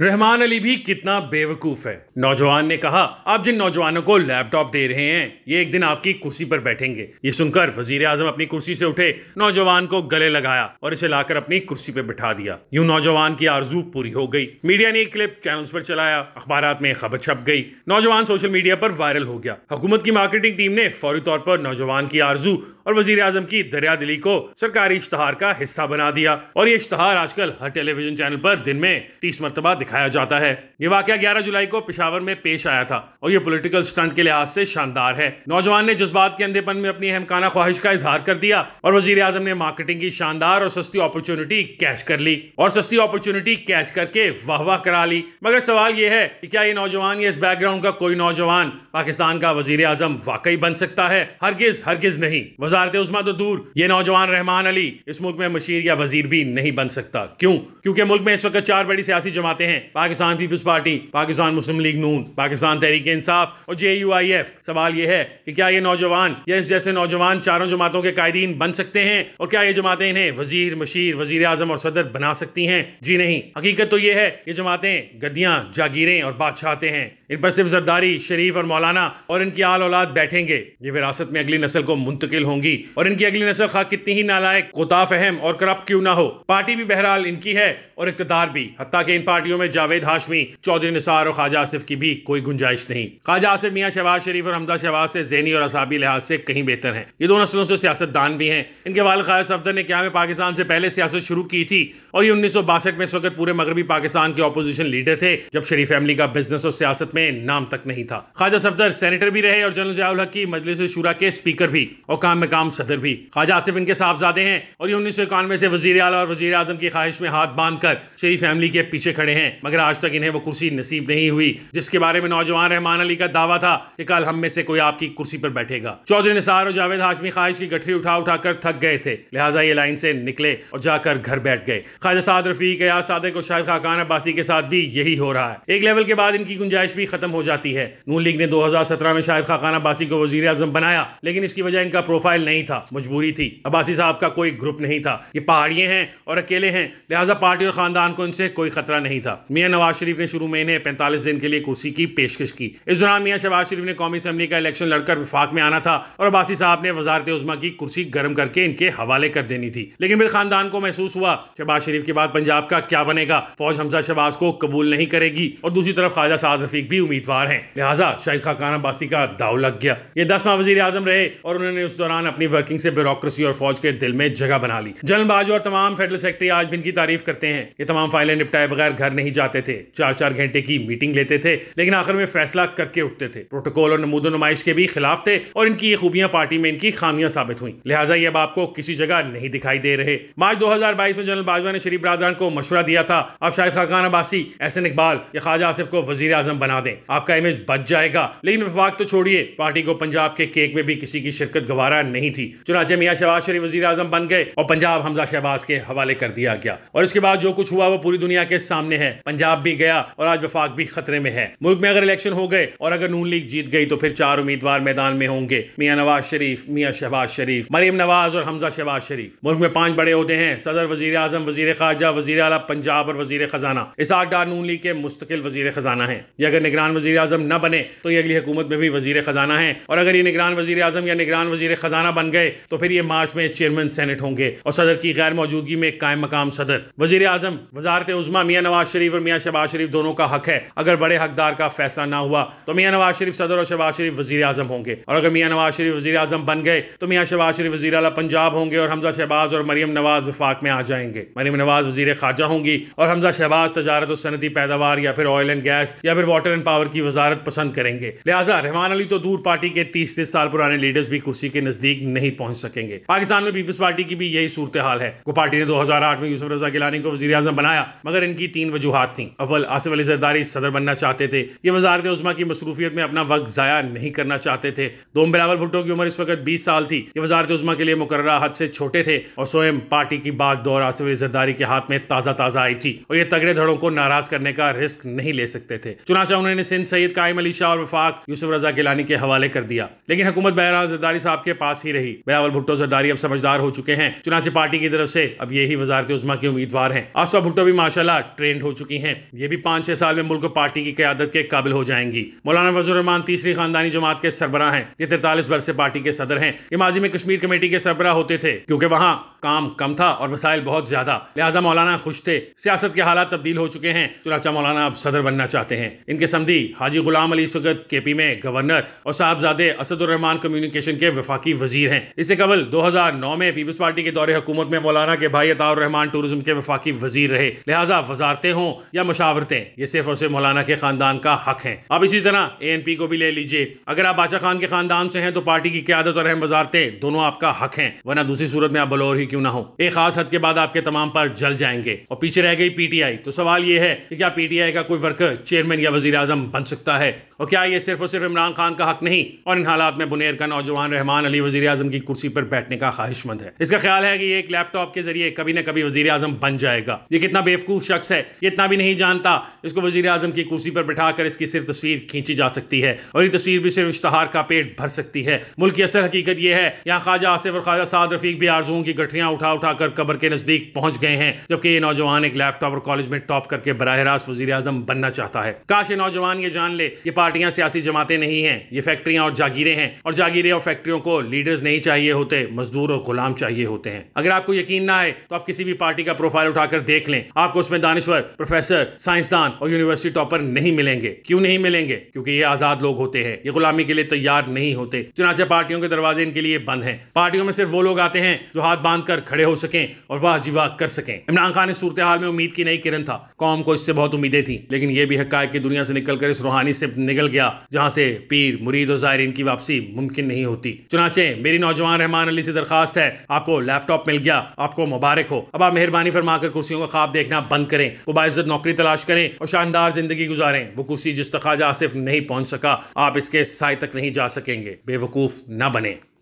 रहमान अली भी कितना बेवकूफ है नौजवान ने कहा आप जिन नौजवानों को लैपटॉप दे रहे हैं ये एक दिन आपकी कुर्सी पर बैठेंगे ये सुनकर वजीर आजम अपनी कुर्सी से उठे नौजवान को गले लगाया और इसे लाकर अपनी कुर्सी पर बिठा दिया यूं नौजवान की आरजू पूरी हो गई मीडिया ने एक क्लिप चैनल पर चलाया अखबार में खबर छप गई नौजवान सोशल मीडिया पर वायरल हो गया हुकूमत की मार्केटिंग टीम ने फौरी तौर पर नौजवान की आरजू और वजीर आजम की दरिया दिली को सरकारी इश्तहार का हिस्सा बना दिया और ये इश्तहार आजकल हर टेलीविजन चैनल पर दिन में तीस मरतबा दिखाया जाता है ये वाक्य ग्यारह जुलाई को पिशावर में पेश आया था और ये पोलिटिकल स्टंट के लिहाज से शानदार है नौजवान ने जज्बात के अंधेपन में अपनी अहमकाना ख्वाहिश का इजहार कर दिया और वजीर आजम ने मार्केटिंग की शानदार और सस्ती अपॉर्चुनिटी कैश कर ली और सस्ती अपॉर्चुनिटी कैश करके वाह वाह करा ली मगर सवाल यह है कि क्या ये नौजवान या इस बैकग्राउंड का कोई नौजवान पाकिस्तान का वजीर आजम वाकई बन सकता है हरगिज हरगिज नहीं वजारत उजमा तो दूर ये नौजवान रहमान अली इस मुल्क में मशीर या वजीर भी नहीं बन सकता क्यों क्योंकि मुल्क में इस वक्त चार बड़ी सियासी जमाते हैं पाकिस्तान पीपल्स पार्टी पार्टी पाकिस्तान मुस्लिम लीग नून पाकिस्तान तहरीक इंसाफ और जे यू आई एफ सवाल यह है कि क्या ये नौजवान या इस जैसे नौजवान चारों जमातों के कायदीन बन सकते हैं और क्या ये जमातें इन्हें वजीर मशीर वजीर आजम और सदर बना सकती हैं जी नहीं हकीकत तो ये है ये जमातें गद्दियां जागीरें और बादशाहते हैं इन पर सिर्फ जरदारी शरीफ और मौलाना और इनकी आल औलाद बैठेंगे ये विरासत में अगली नस्ल को मुंतकिल होंगी और इनकी अगली नस्ल खा कितनी ही नालायक कोताफ अहम और करप्ट क्यों ना हो पार्टी भी बहरहाल इनकी है और इकतदार भी हती के इन पार्टियों में जावेद हाशमी चौधरी निसार और ख्वाजा आसिफ की भी कोई गुंजाइश नहीं ख्वाजा आसिफ मियाँ शहबाज शरीफ और हमदा शहबाज से जहनी और असाबी लिहाज से कहीं बेहतर है ये दो नस्लों से सियासतदान भी हैं इनके वाल खाया सफदर ने क्या में पाकिस्तान से पहले सियासत शुरू की थी और ये उन्नीस सौ बासठ में इस वक्त पूरे मगरबी पाकिस्तान के अपोजिशन लीडर थे जब शरीफ फैमिली का बिजनेस और सियासत में नाम तक नहीं था ख्वाजा सफदर सेनेटर भी रहे और जनरल जयाल की मजलिस शुरा के स्पीकर भी और काम में काम सदर भी ख्वाजा आसिफ इनके साहबजादे हैं और ये उन्नीस सौ इक्यानवे से वजी अला और वजी अजम की ख्वाहिश में हाथ बांध कर शरीफ फैमिली के पीछे खड़े हैं मगर आज तक इन्हें वो कुर्सी नसीब नहीं हुई जिसके बारे में नौजवान रहमान अली का दावा था कि कल हम में से कोई आपकी कुर्सी पर बैठेगा चौधरी निसार और जावेद हाशमी ख्वाहिश की गठरी उठा उठाकर थक गए थे लिहाजा ये लाइन से निकले और जाकर घर बैठ गए ख्वाजा साद रफीक या सादक और शाह खाकान अब्बासी के साथ भी यही हो रहा है एक लेवल के बाद इनकी गुंजाइश भी भी खत्म हो जाती है नून लीग ने 2017 में शायद खाकान अब्बासी को वजीर अजम बनाया लेकिन इसकी वजह इनका प्रोफाइल नहीं था मजबूरी थी अब्बासी साहब का कोई ग्रुप नहीं था ये पहाड़िए हैं और अकेले हैं लिहाजा पार्टी और खानदान को इनसे कोई खतरा नहीं था मियाँ नवाज शरीफ ने शुरू में इन्हें पैंतालीस दिन के लिए कुर्सी की पेशकश की इस दौरान मियाँ शहबाज शरीफ ने कौमी असम्बली का इलेक्शन लड़कर विफाक में आना था और अब्बासी साहब ने वजारत उजमा की कुर्सी गर्म करके इनके हवाले कर देनी थी लेकिन फिर खानदान को महसूस हुआ शहबाज शरीफ के बाद पंजाब का क्या बनेगा फौज हमजा शहबाज को कबूल नहीं करेगी और दूसरी तरफ ख्वाजा साद रफीक भी भी उम्मीदवार हैं लिहाजा शाहिद खाकान अब्बासी का दाव लग गया ये दसवा वजी आजम रहे और उन्होंने उस दौरान अपनी वर्किंग से ब्यूरोसी और फौज के दिल में जगह बना ली जनरल बाजू और तमाम फेडरल सेक्रेटरी आज भी इनकी तारीफ करते हैं ये तमाम फाइलें निपटाए बगैर घर नहीं जाते थे चार चार घंटे की मीटिंग लेते थे लेकिन आखिर में फैसला करके उठते थे प्रोटोकॉल और नमूदो नुमाइश के भी खिलाफ थे और इनकी ये खूबियां पार्टी में इनकी खामियां साबित हुई लिहाजा ये अब आपको किसी जगह नहीं दिखाई दे रहे मार्च दो हजार बाईस में जनरल बाजवा ने शरीफ बरादरान को मशुरा दिया था अब शाहिद खाकान अब्बासी एहसन इकबाल या खाजा आसिफ को वजी आजम बना दें आपका इमेज बच जाएगा लेकिन विफाक तो छोड़िए पार्टी को पंजाब के केक में भी किसी की शिरकत गवारा नहीं थी चुनाचे मियाँ शहबाज शरीफ वजी आजम बन गए और पंजाब हमजा शहबाज के हवाले कर दिया गया और इसके बाद जो कुछ हुआ वो पूरी दुनिया के सामने है पंजाब भी गया और आज वफाक भी खतरे में है मुल्क में अगर इलेक्शन हो गए और अगर नून लीग जीत गई तो फिर चार उम्मीदवार मैदान में होंगे मियाँ नवाज शरीफ मियाँ शहबाज शरीफ मरीम नवाज और हमजा शहबाज शरीफ मुल्क में पांच बड़े होते हैं सदर वजीर आजम वजी खारजा वजी अला पंजाब और वजी खजाना इसाक डार नून लीग के मुस्तकिल वजी खजाना है ये अगर निगरान वजी अजम न बने तो ये अगली हुकूमत में भी वजीर खजाना है और अगर ये निगरान वजी अजम या निगरान वजीर खजाना बन गए तो फिर ये मार्च में चेयरमैन सेनेट होंगे और सदर की गैर मौजूदगी में कायम मकाम सदर वजीर अजम वजारत उजमा मियाँ नवाज शरीफ और मियाँ शहबाज शरीफ दोनों का हक है अगर बड़े हकदार का फैसला ना हुआ तो मियाँ नवाज शरीफ सदर और शहबाज शरीफ वजी अजम होंगे और अगर मियाँ नवाज शरीफ वजी अजम बन गए तो मियाँ शहबाज शरीफ वजी अला पंजाब होंगे और हमजा शहबाज और मरीम नवाज वफाक में आ जाएंगे मरीम नवाज वजी खारजा होंगी और हमजा शहबाज तजारत और सनती पैदावार या फिर ऑयल एंड गैस या फिर वाटर एंड पावर की वजारत पसंद करेंगे लिहाजा रहमान अली तो दूर पार्टी के तीस तीस साल पुराने लीडर्स भी कुर्सी के नजदीक नहीं पहुंच सकेंगे पाकिस्तान में पीपल्स पार्टी की भी यही सूरत हाल है वो पार्टी ने दो हजार आठ में यूसफ रजा गिलानी को वजी अजम बनाया मगर इनकी तीन वजूहत थी अव्वल आसिफ अली जरदारी सदर बनना चाहते थे ये वजारत उजमा की मसरूफियत में अपना वक्त जया नहीं करना चाहते थे दोम बिलावल भुट्टो की उम्र इस वक्त बीस साल थी ये वजारत उजमा के लिए मुकर हद से छोटे थे और स्वयं पार्टी की बात दौर आसिफ अली जरदारी के हाथ में ताज़ा ताज़ा आई थी और ये तगड़े धड़ों को नाराज करने का रिस्क नहीं ले सकते थे चुनाचा उन्होंने ने सिंध सैद कायम अली शाह और वफाक यूसुफ रजा गिलानी के हवाले कर दिया लेकिन हुकूमत बहरा जरदारी साहब के पास ही रही बिलावल भुट्टो जरदारी अब समझदार हो चुके हैं चुनाचे पार्टी की तरफ से अब यही वजारत उजमा के उम्मीदवार हैं आसफा भुट्टो भी माशाला ट्रेंड हो चुकी हैं ये भी पांच छह साल में मुल्क पार्टी की क्यादत के काबिल हो जाएंगी मौलाना रहमान तीसरी खानदानी जमात के सरबरा हैं ये तिरतालीस से पार्टी के सदर हैं ये माजी में कश्मीर कमेटी के सरबरा होते थे क्योंकि वहाँ काम कम था और वसाइल बहुत ज़्यादा लिहाजा मौलाना खुश थे सियासत के हालात तब्दील हो चुके हैं चुनाचा मौलाना अब सदर बनना चाहते हैं इनके समी हाजी गुलाम अली सुगत के पी में गवर्नर और साहबजादे असदुररहमान कम्युनिकेशन के वफाकी वजीर हैं इससे कबल दो हज़ार नौ में पीपल्स पार्टी के दौरे हुकूमत में मौलाना के भाई रहमान टूरिज्म के वफाकी वजीर रहे लिहाजा वजारते हों या मशावरतें ये सिर्फ और सिर्फ मौलाना के खानदान का हक है आप इसी तरह ए एन पी को भी ले लीजिए अगर आप बादशाह खान के खानदान से हैं तो पार्टी की क्यादत और अहम वजारते दोनों आपका हक है वरना दूसरी सूरत में आप बलोर ही क्यों ना हो एक खास हद के बाद आपके तमाम पर जल जाएंगे और पीछे रह गई पीटीआई तो सवाल ये है कि क्या पीटीआई का कोई वर्कर चेयरमैन या वजी आजम बन सकता है और क्या ये सिर्फ और सिर्फ इमरान खान का हक नहीं और इन हालात में बुनेर का नौजवान रहमान अली वजी अजम की कुर्सी पर बैठने का ख्वाहिशमंद है इसका ख्याल है कि एक लैपटॉप के जरिए कभी ना कभी वजी अजम बन जाएगा ये कितना बेवकूफ शख्स है ये इतना भी नहीं जानता इसको वजी अजम की कुर्सी पर बैठा कर इसकी सिर्फ तस्वीर खींची जा सकती है और ये तस्वीर भी सिर्फ इश्तहार का पेट भर सकती है मुल्क की असल हकीकत यह है यहाँ ख्वाजा आसिफ और ख्वाजा साद रफीक भी आरजुओं की गठरिया मछलियां उठा उठा कर कबर के नज़दीक पहुंच गए हैं जबकि ये नौजवान एक लैपटॉप और कॉलेज में टॉप करके बरह रास्त वजी आजम बनना चाहता है काश ये नौजवान ये जान ले ये पार्टियां सियासी जमातें नहीं हैं ये फैक्ट्रियां और जागीरें हैं और जागीरें और फैक्ट्रियों को लीडर्स नहीं चाहिए होते मजदूर और गुलाम चाहिए होते हैं अगर आपको यकीन ना आए तो आप किसी भी पार्टी का प्रोफाइल उठाकर देख लें आपको उसमें दानश्वर प्रोफेसर साइंसदान और यूनिवर्सिटी टॉपर नहीं मिलेंगे क्यों नहीं मिलेंगे क्योंकि ये आजाद लोग होते हैं ये गुलामी के लिए तैयार नहीं होते चुनाचे पार्टियों के दरवाजे इनके लिए बंद हैं पार्टियों में सिर्फ वो लोग आते हैं जो हाथ बांध कर कर खड़े हो सकें और वाह जी वाह कर सकें इमरान खान इस सूरत हाल में उम्मीद की नई किरण था कौम को इससे बहुत उम्मीदें थी लेकिन यह भी हक की दुनिया से निकल कर इस रूहानी से निकल गया जहां से पीर मुरीद और जायरीन की वापसी मुमकिन नहीं होती चुनाचे मेरी नौजवान रहमान अली से दरखास्त है आपको लैपटॉप मिल गया आपको मुबारक हो अब आप मेहरबानी फरमाकर कुर्सियों का ख्वाब देखना बंद करें वो बाइजत नौकरी तलाश करें और शानदार जिंदगी गुजारें वो कुर्सी जिस तक आसिफ नहीं पहुंच सका आप इसके साय तक नहीं जा सकेंगे बेवकूफ ना बने